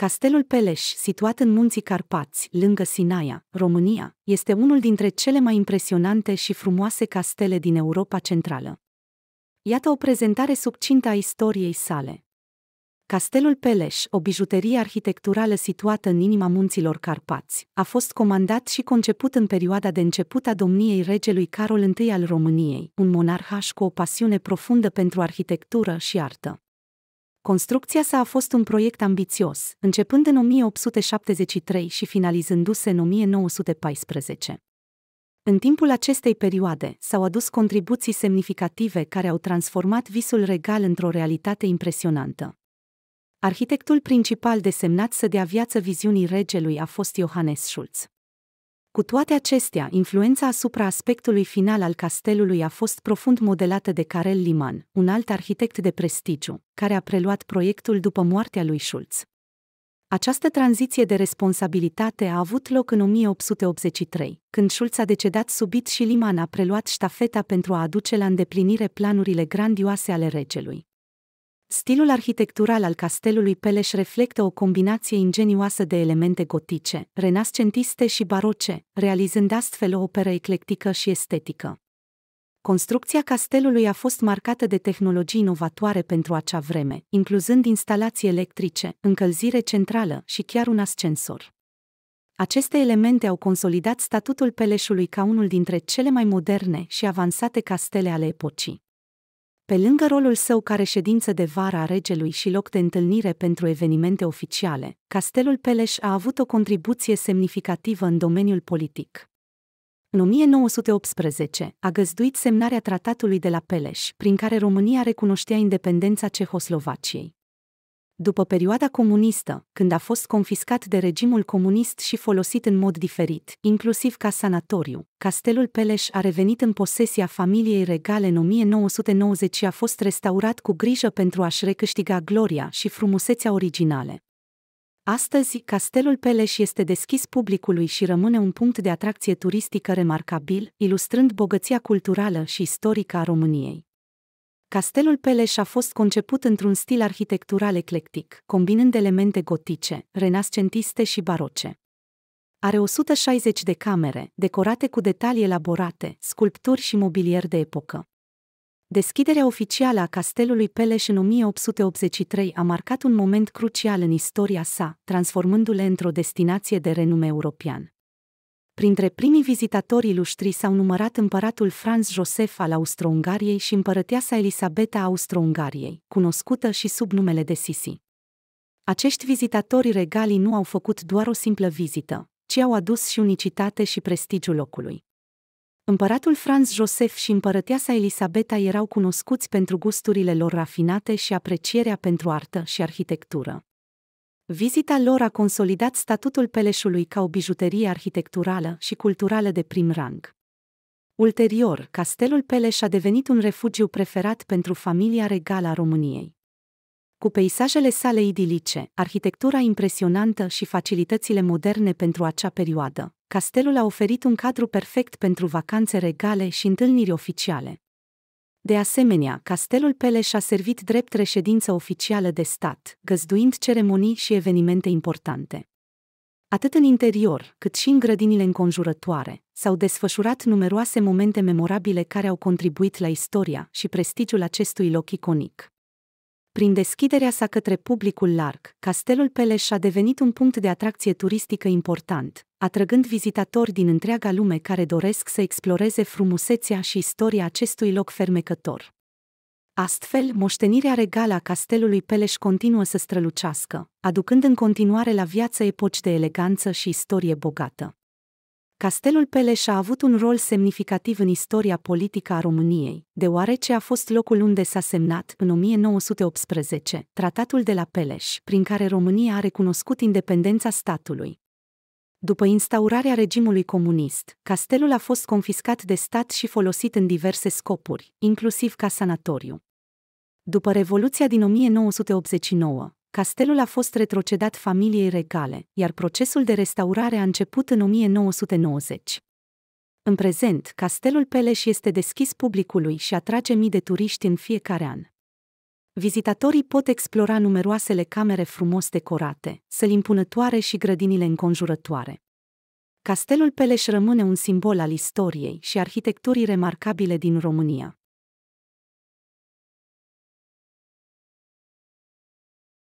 Castelul Peleș, situat în munții Carpați, lângă Sinaia, România, este unul dintre cele mai impresionante și frumoase castele din Europa Centrală. Iată o prezentare subcintă a istoriei sale. Castelul Peleș, o bijuterie arhitecturală situată în inima munților Carpați, a fost comandat și conceput în perioada de început a domniei regelui Carol I al României, un monarhaș cu o pasiune profundă pentru arhitectură și artă. Construcția sa a fost un proiect ambițios, începând în 1873 și finalizându-se în 1914. În timpul acestei perioade s-au adus contribuții semnificative care au transformat visul regal într-o realitate impresionantă. Arhitectul principal desemnat să dea viață viziunii regelui a fost Johannes Schulz. Cu toate acestea, influența asupra aspectului final al castelului a fost profund modelată de Karel Liman, un alt arhitect de prestigiu, care a preluat proiectul după moartea lui Schulz. Această tranziție de responsabilitate a avut loc în 1883, când Schulz a decedat subit și Liman a preluat ștafeta pentru a aduce la îndeplinire planurile grandioase ale regelui. Stilul arhitectural al castelului Peleș reflectă o combinație ingenioasă de elemente gotice, renascentiste și baroce, realizând astfel o operă eclectică și estetică. Construcția castelului a fost marcată de tehnologii inovatoare pentru acea vreme, incluzând instalații electrice, încălzire centrală și chiar un ascensor. Aceste elemente au consolidat statutul Peleșului ca unul dintre cele mai moderne și avansate castele ale epocii. Pe lângă rolul său ca reședință de vară a regelui și loc de întâlnire pentru evenimente oficiale, Castelul Peleș a avut o contribuție semnificativă în domeniul politic. În 1918 a găzduit semnarea tratatului de la Peleș, prin care România recunoștea independența Cehoslovaciei după perioada comunistă, când a fost confiscat de regimul comunist și folosit în mod diferit, inclusiv ca sanatoriu. Castelul Peleș a revenit în posesia familiei regale în 1990 și a fost restaurat cu grijă pentru a-și recâștiga gloria și frumusețea originale. Astăzi, Castelul Peleș este deschis publicului și rămâne un punct de atracție turistică remarcabil, ilustrând bogăția culturală și istorică a României. Castelul Peleș a fost conceput într-un stil arhitectural eclectic, combinând elemente gotice, renascentiste și baroce. Are 160 de camere, decorate cu detalii elaborate, sculpturi și mobilier de epocă. Deschiderea oficială a castelului Peleș în 1883 a marcat un moment crucial în istoria sa, transformându-le într-o destinație de renume european. Printre primii vizitatori ilustri s-au numărat împăratul Franz Josef al Austro-Ungariei și împărăteasa Elisabeta Austro-Ungariei, cunoscută și sub numele de Sisi. Acești vizitatori regali nu au făcut doar o simplă vizită, ci au adus și unicitate și prestigiul locului. Împăratul Franz Josef și împărăteasa Elisabeta erau cunoscuți pentru gusturile lor rafinate și aprecierea pentru artă și arhitectură, Vizita lor a consolidat statutul Peleșului ca o bijuterie arhitecturală și culturală de prim rang. Ulterior, Castelul Peleș a devenit un refugiu preferat pentru familia regală a României. Cu peisajele sale idilice, arhitectura impresionantă și facilitățile moderne pentru acea perioadă, castelul a oferit un cadru perfect pentru vacanțe regale și întâlniri oficiale. De asemenea, castelul Peleș a servit drept reședință oficială de stat, găzduind ceremonii și evenimente importante. Atât în interior, cât și în grădinile înconjurătoare, s-au desfășurat numeroase momente memorabile care au contribuit la istoria și prestigiul acestui loc iconic. Prin deschiderea sa către publicul larg, Castelul Peleș a devenit un punct de atracție turistică important, atrăgând vizitatori din întreaga lume care doresc să exploreze frumusețea și istoria acestui loc fermecător. Astfel, moștenirea regală a castelului Peleș continuă să strălucească, aducând în continuare la viață epoci de eleganță și istorie bogată. Castelul Peleș a avut un rol semnificativ în istoria politică a României, deoarece a fost locul unde s-a semnat, în 1918, Tratatul de la Peleș, prin care România a recunoscut independența statului. După instaurarea regimului comunist, castelul a fost confiscat de stat și folosit în diverse scopuri, inclusiv ca sanatoriu. După Revoluția din 1989, castelul a fost retrocedat familiei regale, iar procesul de restaurare a început în 1990. În prezent, castelul Peleș este deschis publicului și atrage mii de turiști în fiecare an. Vizitatorii pot explora numeroasele camere frumos decorate, săli impunătoare și grădinile înconjurătoare. Castelul Peleș rămâne un simbol al istoriei și arhitecturii remarcabile din România.